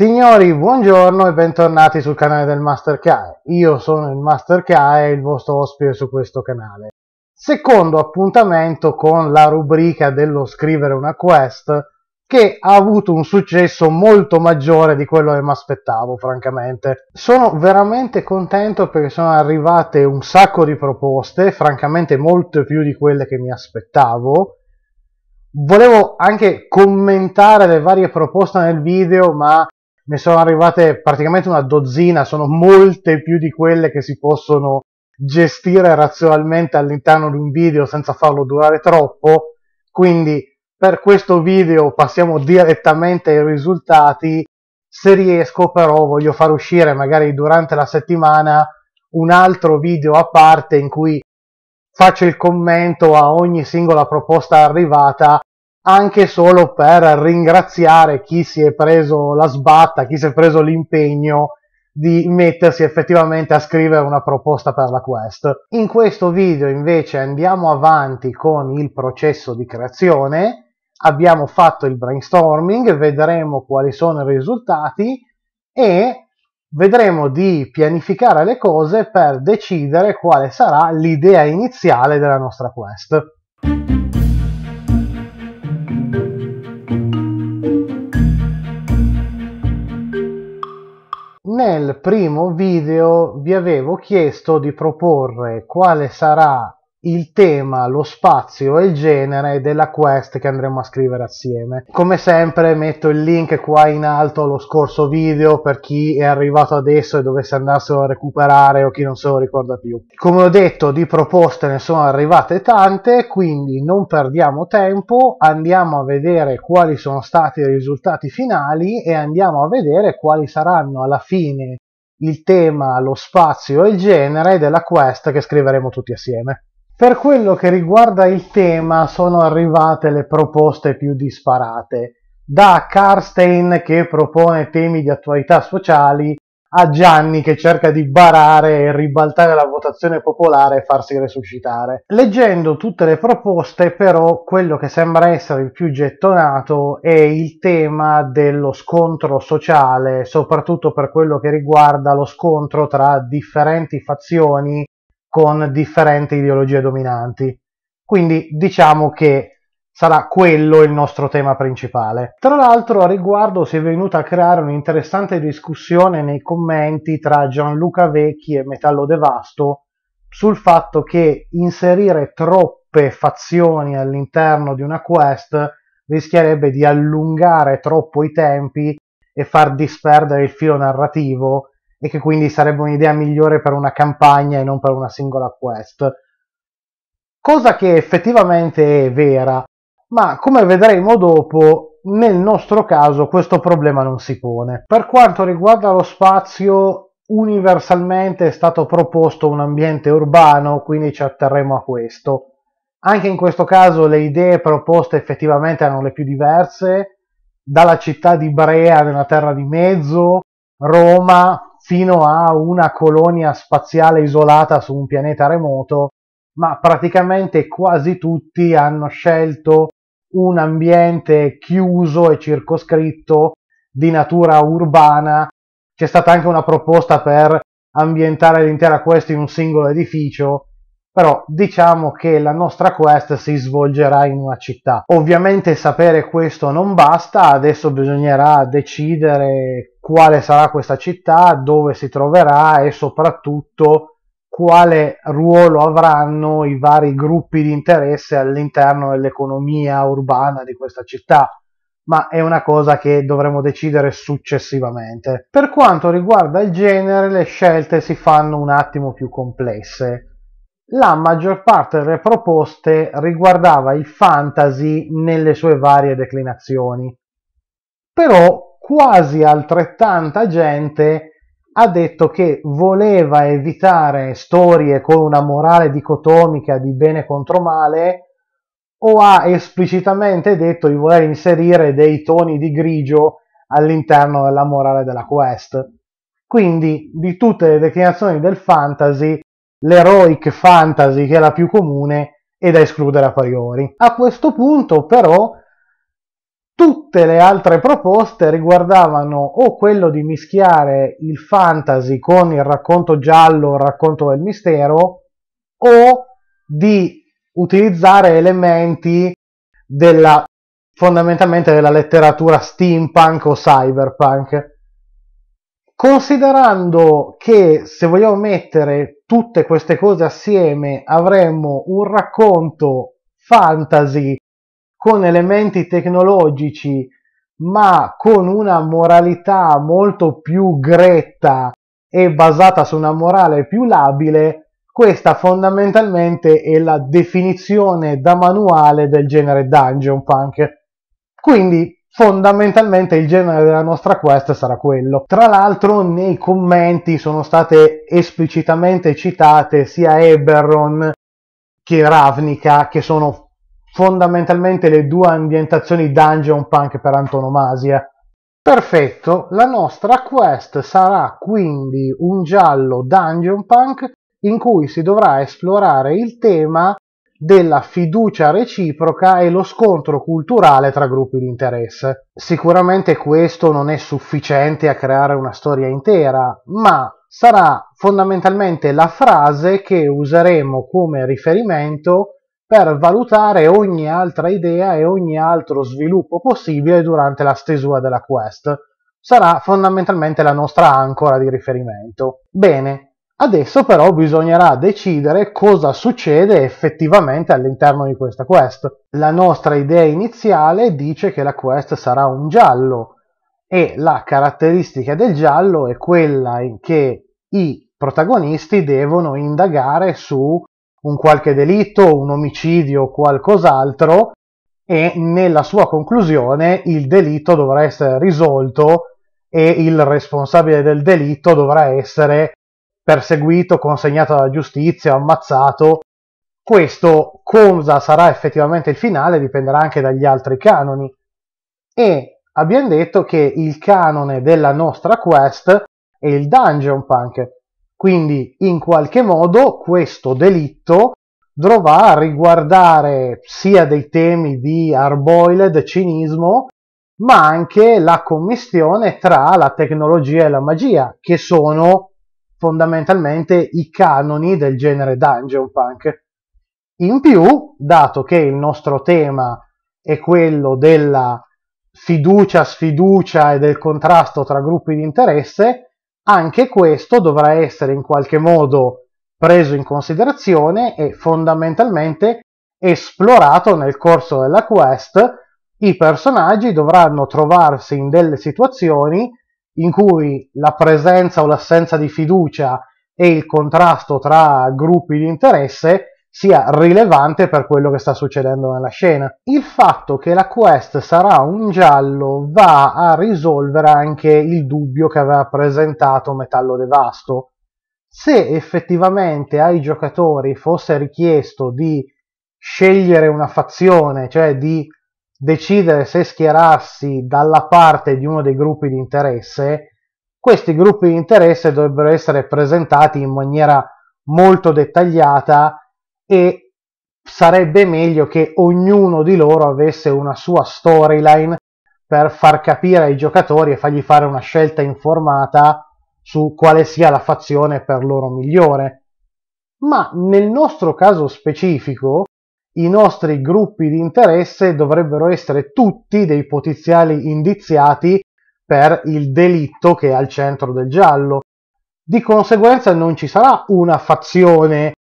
Signori, buongiorno e bentornati sul canale del Master Kae. Io sono il Master Kae, il vostro ospite su questo canale. Secondo appuntamento con la rubrica dello scrivere una quest che ha avuto un successo molto maggiore di quello che mi aspettavo, francamente. Sono veramente contento perché sono arrivate un sacco di proposte, francamente molte più di quelle che mi aspettavo volevo anche commentare le varie proposte nel video, ma ne sono arrivate praticamente una dozzina, sono molte più di quelle che si possono gestire razionalmente all'interno di un video senza farlo durare troppo, quindi per questo video passiamo direttamente ai risultati, se riesco però voglio far uscire magari durante la settimana un altro video a parte in cui faccio il commento a ogni singola proposta arrivata anche solo per ringraziare chi si è preso la sbatta, chi si è preso l'impegno di mettersi effettivamente a scrivere una proposta per la quest. In questo video invece andiamo avanti con il processo di creazione, abbiamo fatto il brainstorming, vedremo quali sono i risultati e vedremo di pianificare le cose per decidere quale sarà l'idea iniziale della nostra quest. Nel primo video vi avevo chiesto di proporre quale sarà il tema, lo spazio e il genere della quest che andremo a scrivere assieme. Come sempre metto il link qua in alto allo scorso video per chi è arrivato adesso e dovesse andarselo a recuperare o chi non se lo ricorda più. Come ho detto di proposte ne sono arrivate tante, quindi non perdiamo tempo, andiamo a vedere quali sono stati i risultati finali e andiamo a vedere quali saranno alla fine il tema, lo spazio e il genere della quest che scriveremo tutti assieme. Per quello che riguarda il tema sono arrivate le proposte più disparate, da Carstein che propone temi di attualità sociali a Gianni che cerca di barare e ribaltare la votazione popolare e farsi resuscitare. Leggendo tutte le proposte, però, quello che sembra essere il più gettonato è il tema dello scontro sociale, soprattutto per quello che riguarda lo scontro tra differenti fazioni con differenti ideologie dominanti. Quindi diciamo che sarà quello il nostro tema principale. Tra l'altro a riguardo si è venuta a creare un'interessante discussione nei commenti tra Gianluca Vecchi e Metallo Devasto sul fatto che inserire troppe fazioni all'interno di una quest rischierebbe di allungare troppo i tempi e far disperdere il filo narrativo e che quindi sarebbe un'idea migliore per una campagna e non per una singola quest. Cosa che effettivamente è vera, ma come vedremo dopo, nel nostro caso questo problema non si pone. Per quanto riguarda lo spazio, universalmente è stato proposto un ambiente urbano, quindi ci atterremo a questo. Anche in questo caso le idee proposte effettivamente erano le più diverse, dalla città di Brea nella Terra di Mezzo, Roma, fino a una colonia spaziale isolata su un pianeta remoto, ma praticamente quasi tutti hanno scelto un ambiente chiuso e circoscritto di natura urbana. C'è stata anche una proposta per ambientare l'intera quest in un singolo edificio, però diciamo che la nostra quest si svolgerà in una città. Ovviamente sapere questo non basta, adesso bisognerà decidere quale sarà questa città, dove si troverà e soprattutto quale ruolo avranno i vari gruppi di interesse all'interno dell'economia urbana di questa città, ma è una cosa che dovremo decidere successivamente. Per quanto riguarda il genere, le scelte si fanno un attimo più complesse. La maggior parte delle proposte riguardava il fantasy nelle sue varie declinazioni, però quasi altrettanta gente ha detto che voleva evitare storie con una morale dicotomica di bene contro male o ha esplicitamente detto di voler inserire dei toni di grigio all'interno della morale della quest. Quindi di tutte le declinazioni del fantasy, l'heroic fantasy, che è la più comune, è da escludere a priori. A questo punto però Tutte le altre proposte riguardavano o quello di mischiare il fantasy con il racconto giallo, il racconto del mistero, o di utilizzare elementi della, fondamentalmente della letteratura steampunk o cyberpunk. Considerando che se vogliamo mettere tutte queste cose assieme avremmo un racconto fantasy con elementi tecnologici, ma con una moralità molto più gretta e basata su una morale più labile, questa fondamentalmente è la definizione da manuale del genere dungeon punk. Quindi fondamentalmente il genere della nostra quest sarà quello. Tra l'altro nei commenti sono state esplicitamente citate sia Eberron che Ravnica, che sono fondamentalmente le due ambientazioni dungeon punk per antonomasia. Perfetto, la nostra quest sarà quindi un giallo dungeon punk in cui si dovrà esplorare il tema della fiducia reciproca e lo scontro culturale tra gruppi di interesse. Sicuramente questo non è sufficiente a creare una storia intera, ma sarà fondamentalmente la frase che useremo come riferimento per valutare ogni altra idea e ogni altro sviluppo possibile durante la stesura della quest. Sarà fondamentalmente la nostra ancora di riferimento. Bene, adesso però bisognerà decidere cosa succede effettivamente all'interno di questa quest. La nostra idea iniziale dice che la quest sarà un giallo e la caratteristica del giallo è quella in che i protagonisti devono indagare su un qualche delitto, un omicidio o qualcos'altro e nella sua conclusione il delitto dovrà essere risolto e il responsabile del delitto dovrà essere perseguito, consegnato alla giustizia, ammazzato. Questo cosa sarà effettivamente il finale dipenderà anche dagli altri canoni. E abbiamo detto che il canone della nostra quest è il dungeon punk, quindi in qualche modo questo delitto dovrà riguardare sia dei temi di arboiled cinismo, ma anche la commistione tra la tecnologia e la magia, che sono fondamentalmente i canoni del genere dungeon punk. In più, dato che il nostro tema è quello della fiducia, sfiducia e del contrasto tra gruppi di interesse, anche questo dovrà essere in qualche modo preso in considerazione e fondamentalmente esplorato nel corso della quest. I personaggi dovranno trovarsi in delle situazioni in cui la presenza o l'assenza di fiducia e il contrasto tra gruppi di interesse sia rilevante per quello che sta succedendo nella scena. Il fatto che la quest sarà un giallo va a risolvere anche il dubbio che aveva presentato Metallo Devasto. Se effettivamente ai giocatori fosse richiesto di scegliere una fazione, cioè di decidere se schierarsi dalla parte di uno dei gruppi di interesse, questi gruppi di interesse dovrebbero essere presentati in maniera molto dettagliata e sarebbe meglio che ognuno di loro avesse una sua storyline per far capire ai giocatori e fargli fare una scelta informata su quale sia la fazione per loro migliore. Ma nel nostro caso specifico, i nostri gruppi di interesse dovrebbero essere tutti dei potenziali indiziati per il delitto che è al centro del giallo. Di conseguenza non ci sarà una fazione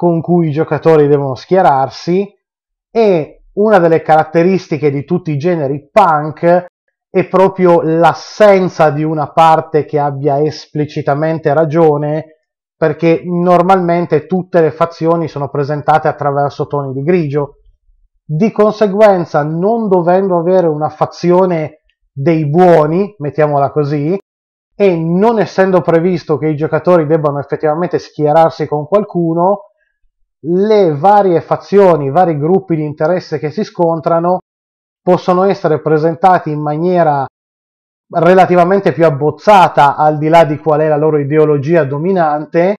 con cui i giocatori devono schierarsi e una delle caratteristiche di tutti i generi punk è proprio l'assenza di una parte che abbia esplicitamente ragione perché normalmente tutte le fazioni sono presentate attraverso toni di grigio di conseguenza non dovendo avere una fazione dei buoni, mettiamola così, e non essendo previsto che i giocatori debbano effettivamente schierarsi con qualcuno, le varie fazioni, i vari gruppi di interesse che si scontrano possono essere presentati in maniera relativamente più abbozzata al di là di qual è la loro ideologia dominante,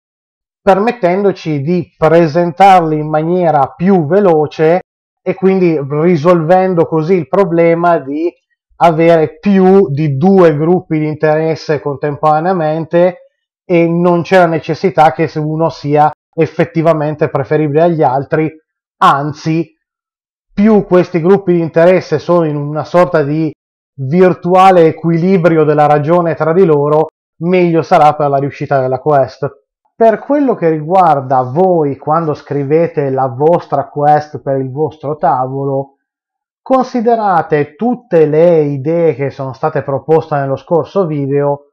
permettendoci di presentarli in maniera più veloce e quindi risolvendo così il problema di avere più di due gruppi di interesse contemporaneamente e non c'è la necessità che uno sia effettivamente preferibile agli altri, anzi più questi gruppi di interesse sono in una sorta di virtuale equilibrio della ragione tra di loro, meglio sarà per la riuscita della quest. Per quello che riguarda voi quando scrivete la vostra quest per il vostro tavolo, considerate tutte le idee che sono state proposte nello scorso video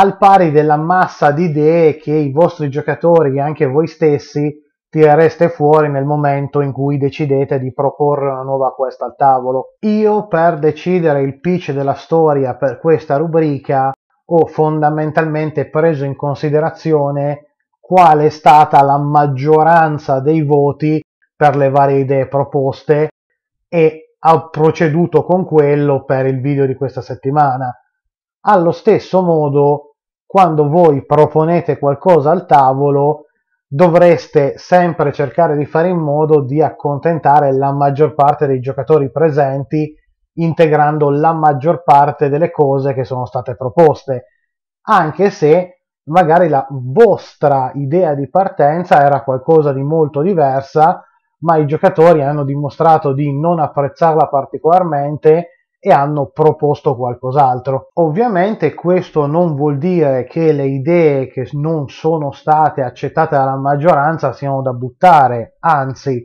al pari della massa di idee che i vostri giocatori e anche voi stessi tirereste fuori nel momento in cui decidete di proporre una nuova quest al tavolo. Io per decidere il pitch della storia per questa rubrica ho fondamentalmente preso in considerazione qual è stata la maggioranza dei voti per le varie idee proposte e ho proceduto con quello per il video di questa settimana. Allo stesso modo quando voi proponete qualcosa al tavolo dovreste sempre cercare di fare in modo di accontentare la maggior parte dei giocatori presenti integrando la maggior parte delle cose che sono state proposte, anche se magari la vostra idea di partenza era qualcosa di molto diversa, ma i giocatori hanno dimostrato di non apprezzarla particolarmente e hanno proposto qualcos'altro. Ovviamente questo non vuol dire che le idee che non sono state accettate dalla maggioranza siano da buttare, anzi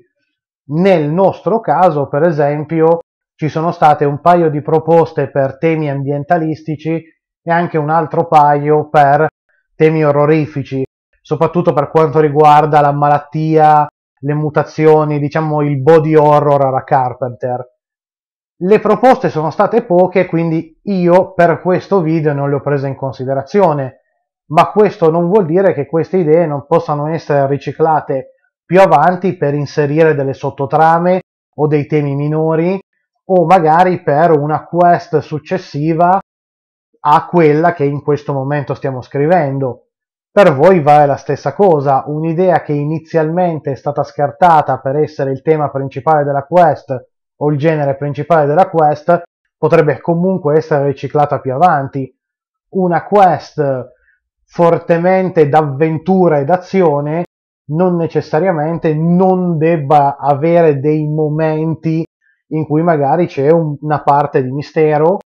nel nostro caso per esempio ci sono state un paio di proposte per temi ambientalistici e anche un altro paio per temi orrorifici, soprattutto per quanto riguarda la malattia, le mutazioni, diciamo il body horror alla Carpenter le proposte sono state poche, quindi io per questo video non le ho prese in considerazione, ma questo non vuol dire che queste idee non possano essere riciclate più avanti per inserire delle sottotrame o dei temi minori o magari per una quest successiva a quella che in questo momento stiamo scrivendo. Per voi vale la stessa cosa, un'idea che inizialmente è stata scartata per essere il tema principale della quest o il genere principale della quest potrebbe comunque essere riciclata più avanti. Una quest fortemente d'avventura e d'azione non necessariamente non debba avere dei momenti in cui magari c'è un, una parte di mistero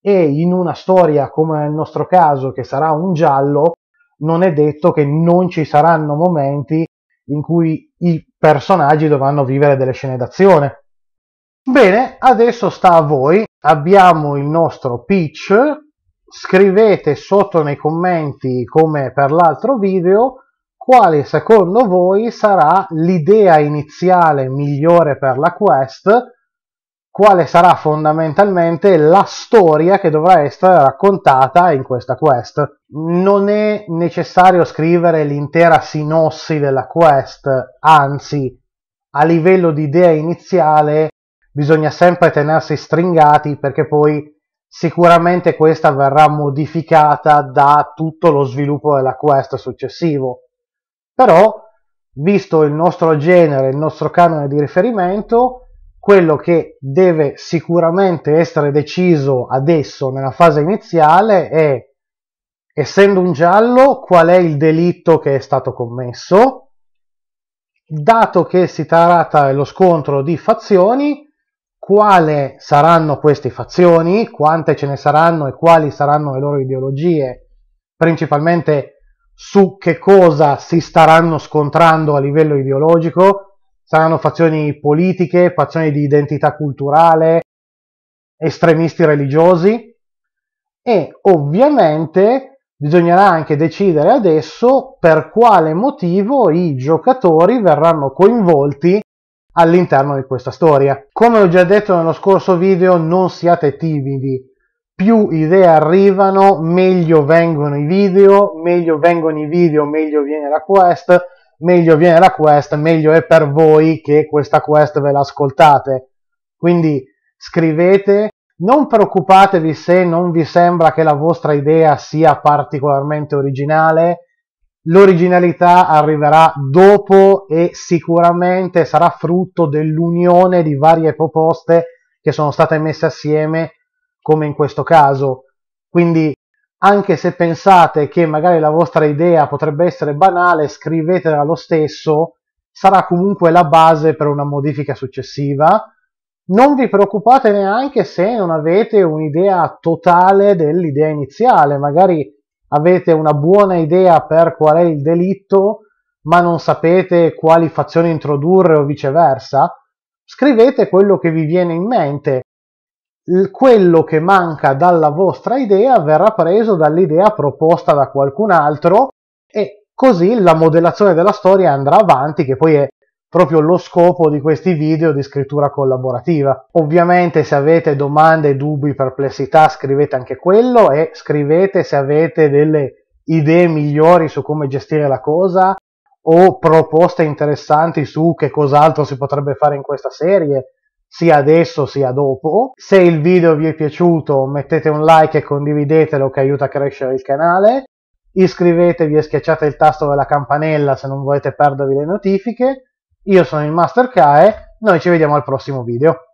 e in una storia come nel nostro caso che sarà un giallo non è detto che non ci saranno momenti in cui i personaggi dovranno vivere delle scene d'azione Bene, adesso sta a voi. Abbiamo il nostro pitch. Scrivete sotto nei commenti, come per l'altro video, quale secondo voi sarà l'idea iniziale migliore per la quest, quale sarà fondamentalmente la storia che dovrà essere raccontata in questa quest. Non è necessario scrivere l'intera sinossi della quest, anzi, a livello di idea iniziale bisogna sempre tenersi stringati perché poi sicuramente questa verrà modificata da tutto lo sviluppo della quest successivo. Però, visto il nostro genere, il nostro canone di riferimento, quello che deve sicuramente essere deciso adesso nella fase iniziale è, essendo un giallo, qual è il delitto che è stato commesso. Dato che si tratta dello scontro di fazioni, quale saranno queste fazioni, quante ce ne saranno e quali saranno le loro ideologie, principalmente su che cosa si staranno scontrando a livello ideologico, saranno fazioni politiche, fazioni di identità culturale, estremisti religiosi e ovviamente bisognerà anche decidere adesso per quale motivo i giocatori verranno coinvolti all'interno di questa storia. Come ho già detto nello scorso video, non siate timidi. Più idee arrivano, meglio vengono i video, meglio vengono i video, meglio viene la quest, meglio viene la quest, meglio è per voi che questa quest ve l'ascoltate. Quindi scrivete, non preoccupatevi se non vi sembra che la vostra idea sia particolarmente originale, L'originalità arriverà dopo e sicuramente sarà frutto dell'unione di varie proposte che sono state messe assieme, come in questo caso. Quindi, anche se pensate che magari la vostra idea potrebbe essere banale, scrivetela lo stesso, sarà comunque la base per una modifica successiva. Non vi preoccupate neanche se non avete un'idea totale dell'idea iniziale, magari avete una buona idea per qual è il delitto, ma non sapete quali fazioni introdurre o viceversa, scrivete quello che vi viene in mente. Quello che manca dalla vostra idea verrà preso dall'idea proposta da qualcun altro e così la modellazione della storia andrà avanti, che poi è proprio lo scopo di questi video di scrittura collaborativa. Ovviamente se avete domande, dubbi, perplessità scrivete anche quello e scrivete se avete delle idee migliori su come gestire la cosa o proposte interessanti su che cos'altro si potrebbe fare in questa serie sia adesso sia dopo. Se il video vi è piaciuto mettete un like e condividetelo che aiuta a crescere il canale. Iscrivetevi e schiacciate il tasto della campanella se non volete perdervi le notifiche io sono il Master Kae, noi ci vediamo al prossimo video.